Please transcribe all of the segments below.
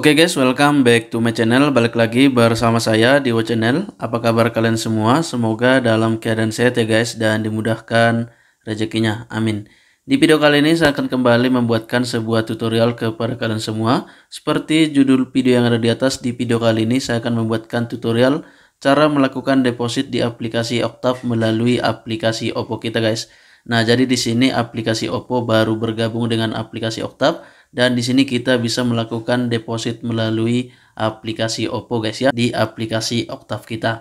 Oke okay guys, welcome back to my channel. Balik lagi bersama saya di Wo Channel. Apa kabar kalian semua? Semoga dalam keadaan sehat ya guys dan dimudahkan rezekinya. Amin. Di video kali ini saya akan kembali membuatkan sebuah tutorial kepada kalian semua. Seperti judul video yang ada di atas, di video kali ini saya akan membuatkan tutorial cara melakukan deposit di aplikasi Octave melalui aplikasi Oppo kita guys. Nah, jadi di sini aplikasi Oppo baru bergabung dengan aplikasi Octave dan di sini kita bisa melakukan deposit melalui aplikasi Oppo guys ya di aplikasi Octave kita.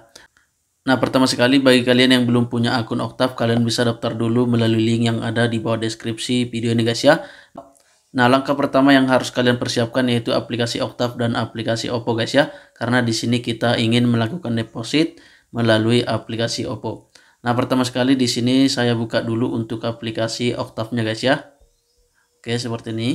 Nah, pertama sekali bagi kalian yang belum punya akun Octave, kalian bisa daftar dulu melalui link yang ada di bawah deskripsi video ini guys ya. Nah, langkah pertama yang harus kalian persiapkan yaitu aplikasi Octave dan aplikasi Oppo guys ya. Karena di sini kita ingin melakukan deposit melalui aplikasi Oppo. Nah, pertama sekali di sini saya buka dulu untuk aplikasi Octave-nya guys ya. Oke, seperti ini.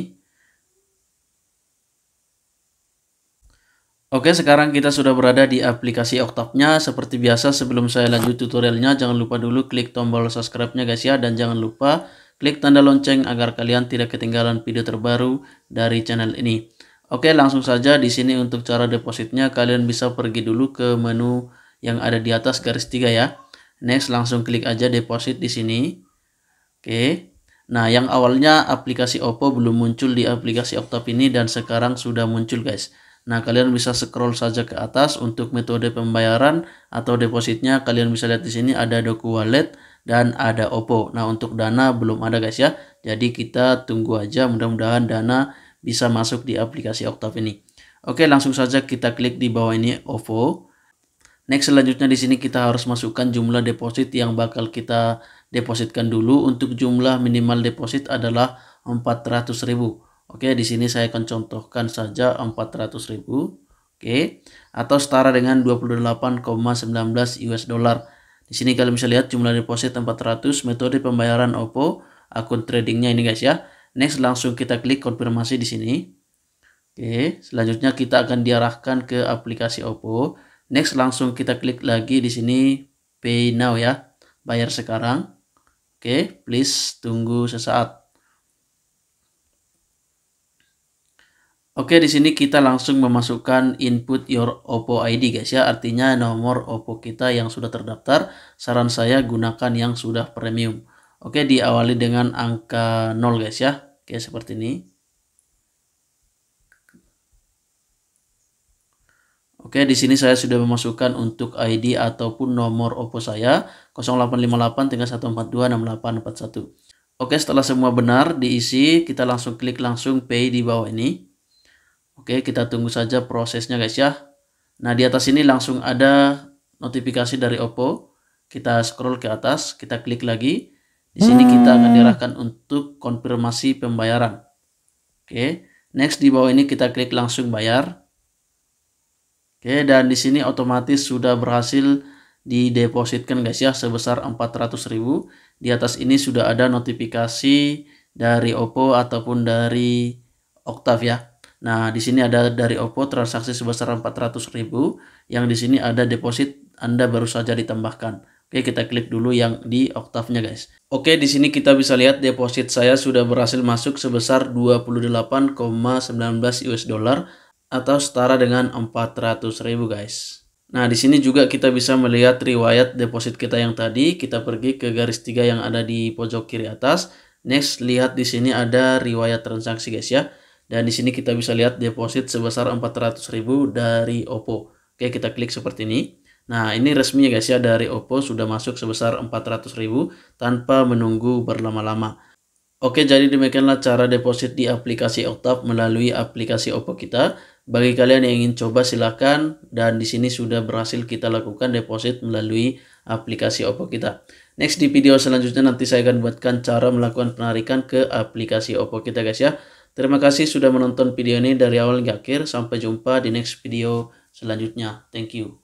Oke, sekarang kita sudah berada di aplikasi Octave-nya. Seperti biasa, sebelum saya lanjut tutorialnya, jangan lupa dulu klik tombol subscribe-nya guys ya. Dan jangan lupa klik tanda lonceng agar kalian tidak ketinggalan video terbaru dari channel ini. Oke, langsung saja di sini untuk cara depositnya, kalian bisa pergi dulu ke menu yang ada di atas garis tiga ya next langsung klik aja deposit di sini oke nah yang awalnya aplikasi Oppo belum muncul di aplikasi Octave ini dan sekarang sudah muncul guys Nah, kalian bisa scroll saja ke atas untuk metode pembayaran atau depositnya. Kalian bisa lihat di sini ada Doku Wallet dan ada Oppo. Nah, untuk Dana belum ada guys ya. Jadi kita tunggu aja mudah-mudahan Dana bisa masuk di aplikasi Octave ini. Oke, langsung saja kita klik di bawah ini Oppo. Next selanjutnya di sini kita harus masukkan jumlah deposit yang bakal kita depositkan dulu. Untuk jumlah minimal deposit adalah 400.000. Oke, di sini saya akan contohkan saja 400.000. Oke, atau setara dengan 28,19 US dollar. Di sini kalian bisa lihat jumlah deposit 400, metode pembayaran OPPO, akun tradingnya ini guys ya. Next langsung kita klik konfirmasi di sini. Oke, selanjutnya kita akan diarahkan ke aplikasi OPPO. Next langsung kita klik lagi di sini pay now ya. Bayar sekarang. Oke, okay, please tunggu sesaat. Oke, okay, di sini kita langsung memasukkan input your Oppo ID guys ya. Artinya nomor Oppo kita yang sudah terdaftar. Saran saya gunakan yang sudah premium. Oke, okay, diawali dengan angka 0 guys ya. Oke, seperti ini. Oke, di sini saya sudah memasukkan untuk ID ataupun nomor OPPO saya 0858 0858-3142-6841. Oke, setelah semua benar diisi, kita langsung klik langsung pay di bawah ini. Oke, kita tunggu saja prosesnya guys ya. Nah, di atas ini langsung ada notifikasi dari OPPO. Kita scroll ke atas, kita klik lagi. Di sini kita akan hmm. diarahkan untuk konfirmasi pembayaran. Oke, next di bawah ini kita klik langsung bayar. Oke, dan di sini otomatis sudah berhasil didepositkan guys ya sebesar 400.000. Di atas ini sudah ada notifikasi dari Oppo ataupun dari Octav ya. Nah, di sini ada dari Oppo transaksi sebesar 400.000 yang di sini ada deposit Anda baru saja ditambahkan. Oke, kita klik dulu yang di octave guys. Oke, di sini kita bisa lihat deposit saya sudah berhasil masuk sebesar 28,19 US dollar atau setara dengan ribu guys. Nah, di sini juga kita bisa melihat riwayat deposit kita yang tadi. Kita pergi ke garis tiga yang ada di pojok kiri atas. Next, lihat di sini ada riwayat transaksi guys ya. Dan di sini kita bisa lihat deposit sebesar ribu dari Oppo. Oke, kita klik seperti ini. Nah, ini resminya guys ya dari Oppo sudah masuk sebesar ribu tanpa menunggu berlama-lama. Oke, jadi demikianlah cara deposit di aplikasi Octave melalui aplikasi Oppo kita. Bagi kalian yang ingin coba silahkan dan di sini sudah berhasil kita lakukan deposit melalui aplikasi Oppo kita. Next di video selanjutnya nanti saya akan buatkan cara melakukan penarikan ke aplikasi Oppo kita guys ya. Terima kasih sudah menonton video ini dari awal hingga akhir. Sampai jumpa di next video selanjutnya. Thank you.